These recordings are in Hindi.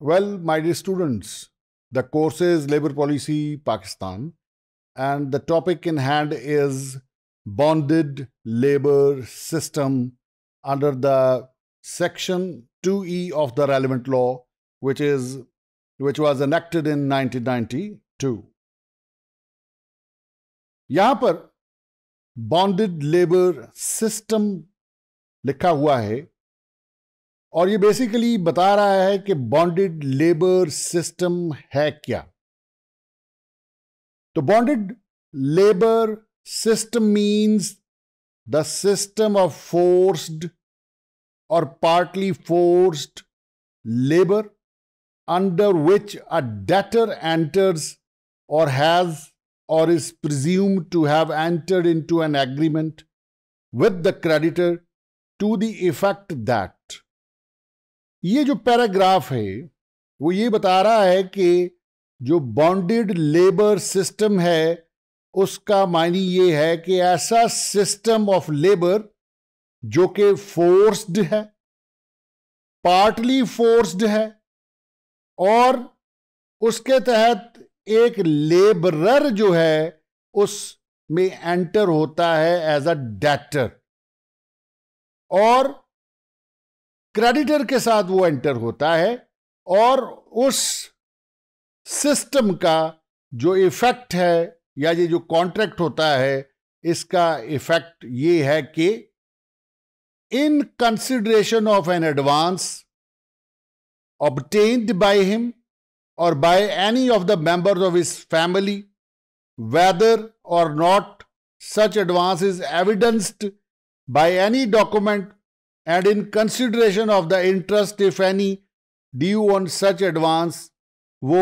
Well, my dear students, the course is Labour Policy Pakistan, and the topic in hand is Bonded Labour System under the Section 2E of the relevant law, which is which was enacted in 1992. यहाँ पर Labour System सिस्टम लिखा हुआ है और ये बेसिकली बता रहा है कि बॉन्डेड लेबर सिस्टम है क्या तो bonded labour system means the system of forced और partly forced labour under which a debtor enters और हैज और is presumed to have enter into an agreement with the creditor to the effect that ये जो पैराग्राफ है वो ये बता रहा है कि जो बॉन्डेड लेबर सिस्टम है उसका मायने ये है कि ऐसा सिस्टम ऑफ लेबर जो कि फोर्स्ड है पार्टली फोर्स्ड है और उसके तहत एक लेबरर जो है उसमें एंटर होता है एज अ डेटर और क्रेडिटर के साथ वो एंटर होता है और उस सिस्टम का जो इफेक्ट है या ये जो कॉन्ट्रैक्ट होता है इसका इफेक्ट ये है कि in consideration of an advance obtained by him और by any of the members of his family whether और not such advance is evidenced by any document and in consideration of the interest if any due on such advance वो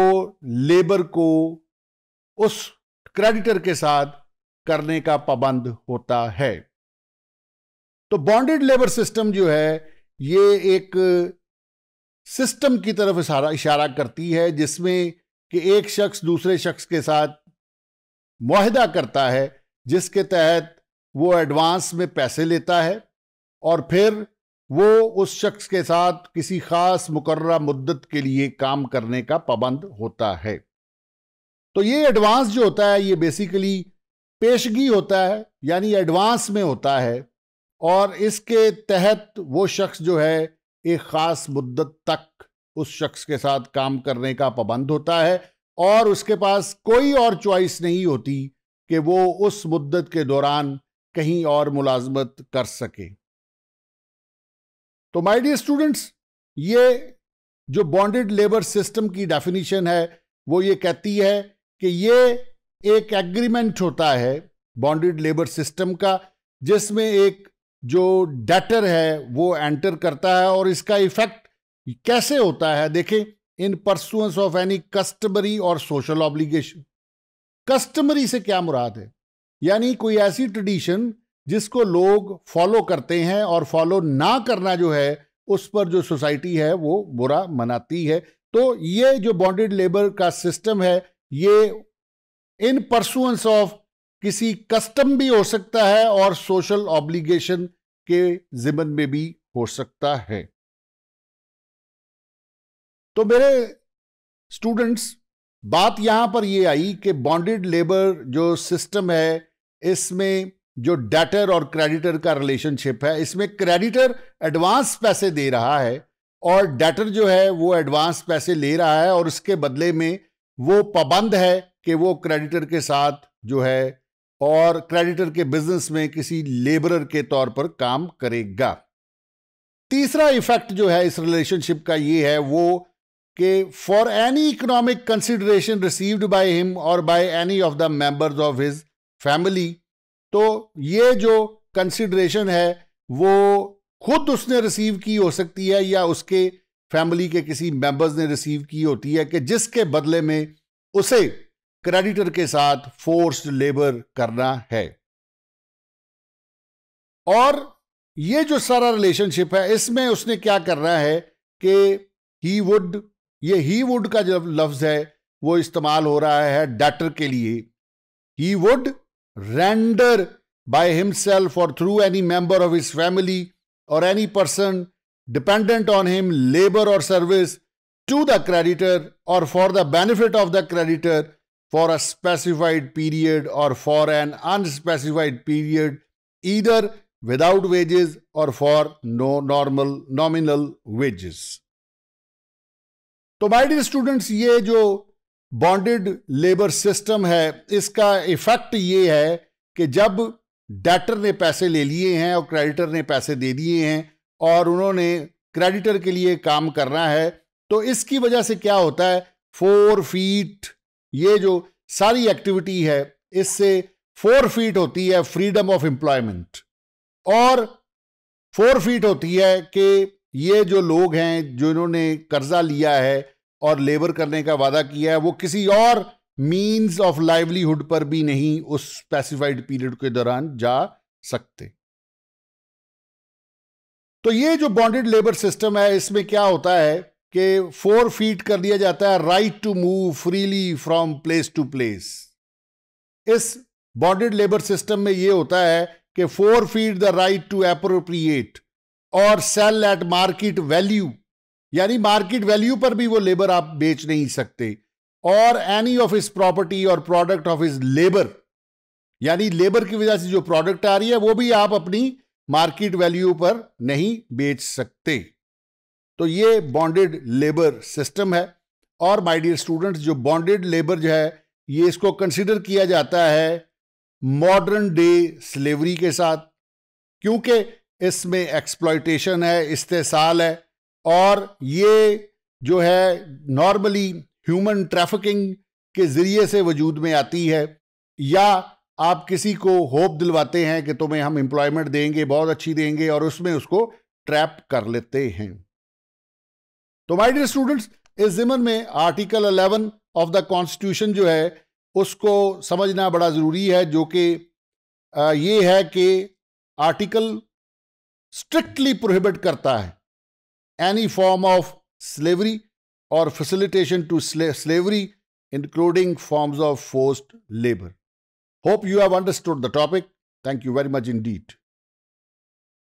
लेबर को उस क्रेडिटर के साथ करने का पाबंद होता है तो बॉन्डेड लेबर सिस्टम जो है ये एक सिस्टम की तरफ इशारा इशारा करती है जिसमें कि एक शख्स दूसरे शख्स के साथ माहिदा करता है जिसके तहत वो एडवांस में पैसे लेता है और फिर वो उस शख्स के साथ किसी खास मुकर मुद्दत के लिए काम करने का पाबंद होता है तो ये एडवांस जो होता है ये बेसिकली पेशगी होता है यानी एडवांस में होता है और इसके तहत वो शख्स जो है एक ख़ास मुद्दत तक उस शख्स के साथ काम करने का पाबंद होता है और उसके पास कोई और चॉइस नहीं होती कि वो उस मुद्दत के दौरान कहीं और मुलाजमत कर सके तो माय डियर स्टूडेंट्स ये जो बॉन्डेड लेबर सिस्टम की डेफिनेशन है वो ये कहती है कि ये एक एग्रीमेंट होता है बॉन्डेड लेबर सिस्टम का जिसमें एक जो डेटर है वो एंटर करता है और इसका इफेक्ट कैसे होता है देखें in pursuance of any customary और सोशल ऑब्लिगेशन कस्टमरी से क्या मुराद है यानी कोई ऐसी ट्रेडिशन जिसको लोग फॉलो करते हैं और फॉलो ना करना जो है उस पर जो सोसाइटी है वो बुरा मनाती है तो ये जो बॉन्डेड लेबर का सिस्टम है ये इन परसुएंस ऑफ किसी कस्टम भी हो सकता है और सोशल ऑब्लिगेशन के जिमन में भी हो सकता है तो मेरे स्टूडेंट्स बात यहां पर यह आई कि बॉन्डेड लेबर जो सिस्टम है इसमें जो डेटर और क्रेडिटर का रिलेशनशिप है इसमें क्रेडिटर एडवांस पैसे दे रहा है और डेटर जो है वो एडवांस पैसे ले रहा है और उसके बदले में वो पाबंद है कि वो क्रेडिटर के साथ जो है और क्रेडिटर के बिजनेस में किसी लेबरर के तौर पर काम करेगा तीसरा इफेक्ट जो है इस रिलेशनशिप का ये है वो कि for any economic consideration received by him और by any of the members of his family तो ये जो कंसिडरेशन है वो खुद उसने रिसीव की हो सकती है या उसके फैमिली के किसी मेंबर्स ने रिसीव की होती है कि जिसके बदले में उसे क्रेडिटर के साथ फोर्स लेबर करना है और ये जो सारा रिलेशनशिप है इसमें उसने क्या करना है कि ही वुड ये ही वुड का जो लफ्ज है वो इस्तेमाल हो रहा है डेटर के लिए he would render by himself or through any member of his family or any person dependent on him labor or service to the creditor or for the benefit of the creditor for a specified period or for an unspecified period either without wages or for no normal nominal wages तो माय डियर स्टूडेंट्स ये जो बॉन्डेड लेबर सिस्टम है इसका इफेक्ट ये है कि जब डेटर ने पैसे ले लिए हैं और क्रेडिटर ने पैसे दे दिए हैं और उन्होंने क्रेडिटर के लिए काम करना है तो इसकी वजह से क्या होता है फोर फीट ये जो सारी एक्टिविटी है इससे फोर फीट होती है फ्रीडम ऑफ एम्प्लॉयमेंट और फोर फीट होती है कि ये जो लोग हैं जो इन्होंने कर्जा लिया है और लेबर करने का वादा किया है वो किसी और मीन्स ऑफ लाइवलीहुड पर भी नहीं उस स्पेसिफाइड पीरियड के दौरान जा सकते तो ये जो बॉन्डेड लेबर सिस्टम है इसमें क्या होता है कि फोर फीट कर दिया जाता है right to move freely from place to place इस बॉन्डेड लेबर सिस्टम में यह होता है कि forfeit the right to appropriate और सेल एट मार्केट वैल्यू यानी मार्केट वैल्यू पर भी वो लेबर आप बेच नहीं सकते और एनी ऑफ इस प्रॉपर्टी और प्रोडक्ट ऑफ इस लेबर यानी लेबर की वजह से जो प्रोडक्ट आ रही है वो भी आप अपनी मार्केट वैल्यू पर नहीं बेच सकते तो ये बॉन्डेड लेबर सिस्टम है और माय डियर स्टूडेंट्स जो बॉन्डेड लेबर जो है ये इसको कंसिडर किया जाता है मॉडर्न डे स्लेवरी के साथ क्योंकि इसमें एक्सप्लॉयटेशन है इस्तेसाल है और ये जो है नॉर्मली ह्यूमन ट्रैफिकिंग के ज़रिए से वजूद में आती है या आप किसी को होप दिलवाते हैं कि तुम्हें हम एम्प्लॉयमेंट देंगे बहुत अच्छी देंगे और उसमें उसको ट्रैप कर लेते हैं तो माय डियर स्टूडेंट्स इस जिमन में आर्टिकल 11 ऑफ द कॉन्स्टिट्यूशन जो है उसको समझना बड़ा ज़रूरी है जो कि ये है कि आर्टिकल स्ट्रिक्टली प्रोहिबिट करता है any form of slavery or facilitation to sla slavery, including forms of forced labor. Hope you have understood the topic. Thank you very much indeed.